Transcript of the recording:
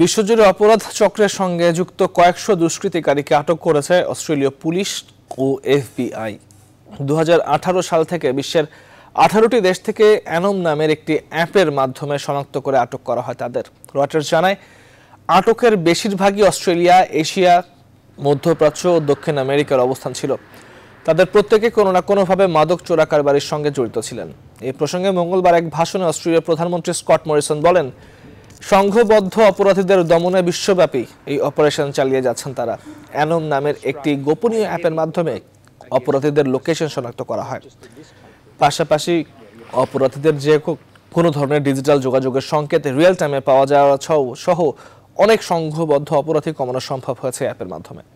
বিশ্বজুড়ে অপরাধ চক্রের সঙ্গে যুক্ত কয়েকশো দুষ্কৃতিকারীকে আটক করেছে অস্ট্রেলীয় পুলিশ ও এফবিআই দু সাল থেকে বিশ্বের আঠারোটি দেশ থেকে অ্যানোম নামের একটি অ্যাপের মাধ্যমে শনাক্ত করে আটক করা হয় তাদের রয়টার্স জানায় আটকের বেশিরভাগই অস্ট্রেলিয়া এশিয়া মধ্যপ্রাচ্য ও দক্ষিণ আমেরিকার অবস্থান ছিল তাদের প্রত্যেকে কোনো না কোনোভাবে মাদক চোরা কারবারির সঙ্গে জড়িত ছিলেন এই প্রসঙ্গে মঙ্গলবার এক ভাষণে অস্ট্রেলিয়ার প্রধানমন্ত্রী স্কট মরিসন বলেন সংঘবদ্ধ অপরাধীদের দমনে বিশ্বব্যাপী এই অপারেশন চালিয়ে যাচ্ছেন তারা অ্যানম নামের একটি গোপনীয় অ্যাপের মাধ্যমে অপরাধীদের লোকেশন শনাক্ত করা হয় পাশাপাশি অপরাধীদের যে কোনো ধরনের ডিজিটাল যোগাযোগের সংকেত রিয়েল টাইমে পাওয়া যাওয়া সহ অনেক সংঘবদ্ধ অপরাধী কমানো সম্ভব হয়েছে অ্যাপের মাধ্যমে